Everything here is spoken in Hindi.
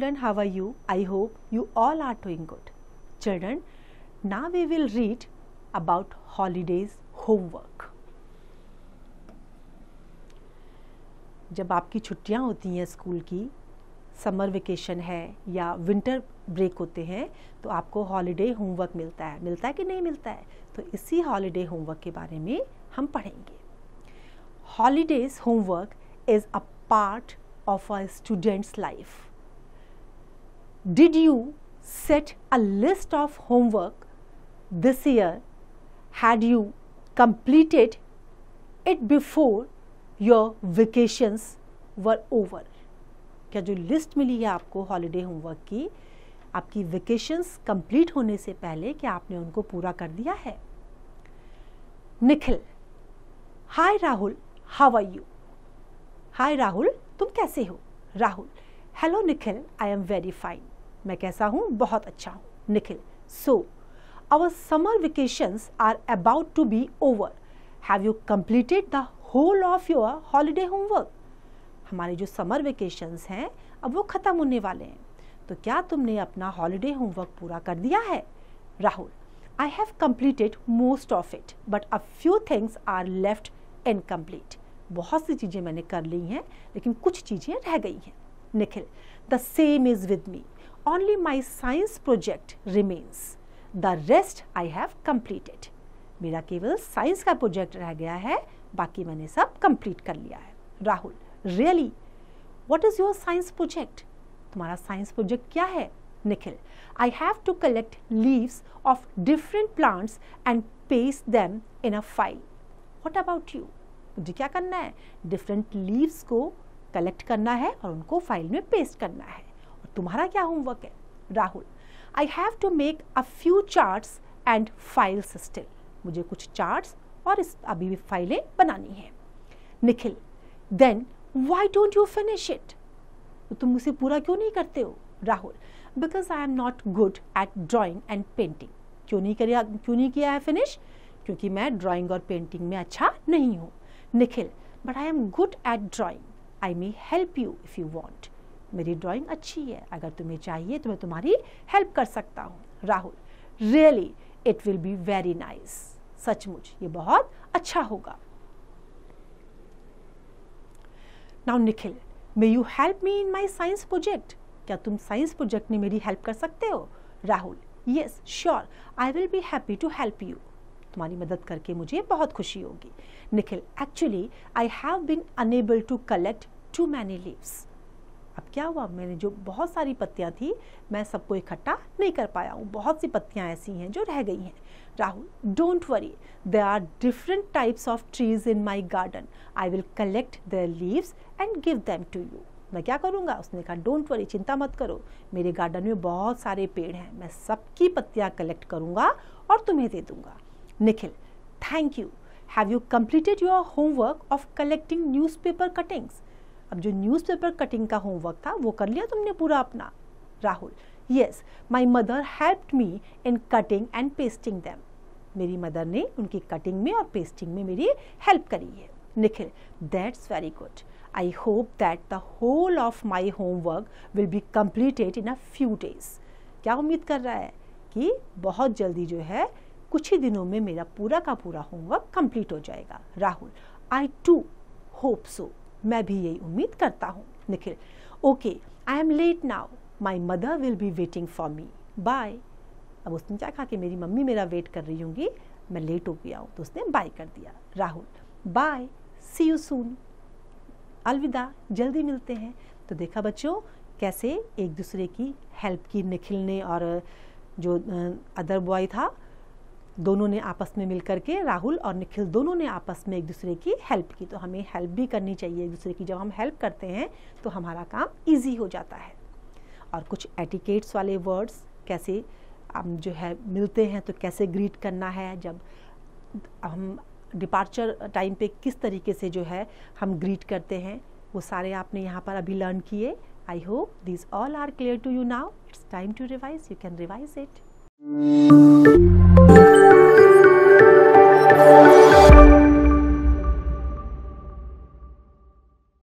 children, how are you? I hope you all are doing good. Children, now we will read about holidays homework. jab aapki chuttiyan hoti hain school ki summer vacation hai ya winter break hote hain to aapko holiday homework milta hai milta hai ki nahi milta hai to isi holiday homework ke bare mein hum padhenge holidays homework is a part of a student's life. Did you set a list of homework this year? Had you completed it before your vacations were over? क्या जो लिस्ट मिली है आपको हॉलीडे होमवर्क की आपकी वेकेशंस कंप्लीट होने से पहले क्या आपने उनको पूरा कर दिया है Nikhil hi Rahul how are you hi Rahul तुम कैसे हो Rahul hello Nikhil I am very fine मैं कैसा हूँ बहुत अच्छा हूँ Nikhil so our summer vacations are about to be over have you completed the whole of your holiday homework हमारे जो समर वेकेशंस हैं अब वो ख़त्म होने वाले हैं तो क्या तुमने अपना हॉलीडे होमवर्क पूरा कर दिया है Rahul I have completed most of it but a few things are left incomplete बहुत सी चीज़ें मैंने कर ली हैं लेकिन कुछ चीज़ें रह गई हैं Nikhil. The same is with me. Only my science project remains. The rest I have completed. मेरा केवल साइंस का प्रोजेक्ट रह गया है बाकी मैंने सब कंप्लीट कर लिया है Rahul really what is your science project तुम्हारा साइंस प्रोजेक्ट क्या है Nikhil I have to collect leaves of different plants and paste them in a file what about you मुझे क्या करना है डिफरेंट लीव्स को कलेक्ट करना है और उनको फाइल में पेस्ट करना है और तुम्हारा क्या होमवर्क है Rahul I have to make a few charts and files still मुझे कुछ चार्ट्स और इस अभी भी फाइलें बनानी है Nikhil then why don't you finish it तो तुम उसे पूरा क्यों नहीं करते हो Rahul because I am not good at drawing and painting क्यों नहीं करिया क्यों नहीं किया है फिनिश क्योंकि मैं ड्राॅइंग और पेंटिंग में अच्छा नहीं हूँ Nikhil but I am good at drawing I may help you if you want मेरी ड्रॉइंग अच्छी है अगर तुम्हें चाहिए तो मैं तुम्हारी हेल्प कर सकता हूँ Rahul really it will be very nice सचमुच ये बहुत अच्छा होगा now Nikhil may you help me in my science project क्या तुम साइंस प्रोजेक्ट में मेरी हेल्प कर सकते हो Rahul yes sure I will be happy to help you तुम्हारी मदद करके मुझे बहुत खुशी होगी Nikhil actually I have been unable to collect too many leaves अब क्या हुआ मैंने जो बहुत सारी पत्तियाँ थी मैं सबको इकट्ठा नहीं कर पाया हूँ बहुत सी पत्तियाँ ऐसी हैं जो रह गई हैं Rahul don't worry there are different types of trees in my garden I will collect the leaves and give them to you मैं क्या करूँगा उसने कहा डोंट वरी चिंता मत करो मेरे गार्डन में बहुत सारे पेड़ हैं मैं सबकी पत्तियाँ कलेक्ट करूँगा और तुम्हें दे दूँगा Nikhil, thank you. Have you completed your homework of collecting newspaper cuttings? अब जो newspaper cutting का homework था वो कर लिया तुमने पूरा अपना Rahul yes my mother helped me in cutting and pasting them मेरी मदर ने उनकी कटिंग में और पेस्टिंग में मेरी हेल्प करी है Nikhil that's very good I hope that the whole of my homework will be completed in a few days क्या उम्मीद कर रहा है कि बहुत जल्दी जो है कुछ ही दिनों में मेरा पूरा का पूरा होमवर्क कंप्लीट हो जाएगा Rahul I too hope so मैं भी यही उम्मीद करता हूँ Nikhil okay I am late now my mother will be waiting for me bye अब उसने क्या कहा कि मेरी मम्मी मेरा वेट कर रही होंगी मैं लेट हो गया हूँ तो उसने बाय कर दिया Rahul bye see you soon अलविदा जल्दी मिलते हैं तो देखा बच्चों कैसे एक दूसरे की हेल्प की निखिल ने और जो अदर बॉय था दोनों ने आपस में मिलकर के राहुल और निखिल दोनों ने आपस में एक दूसरे की हेल्प की तो हमें हेल्प भी करनी चाहिए एक दूसरे की जब हम हेल्प करते हैं तो हमारा काम ईजी हो जाता है और कुछ एटिकेट्स वाले वर्ड्स कैसे हम जो है मिलते हैं तो कैसे ग्रीट करना है जब हम डिपार्चर टाइम पे किस तरीके से जो है हम ग्रीट करते हैं वो सारे आपने यहाँ पर अभी लर्न किए I hope this all are clear to you now it's time to revise you can revise it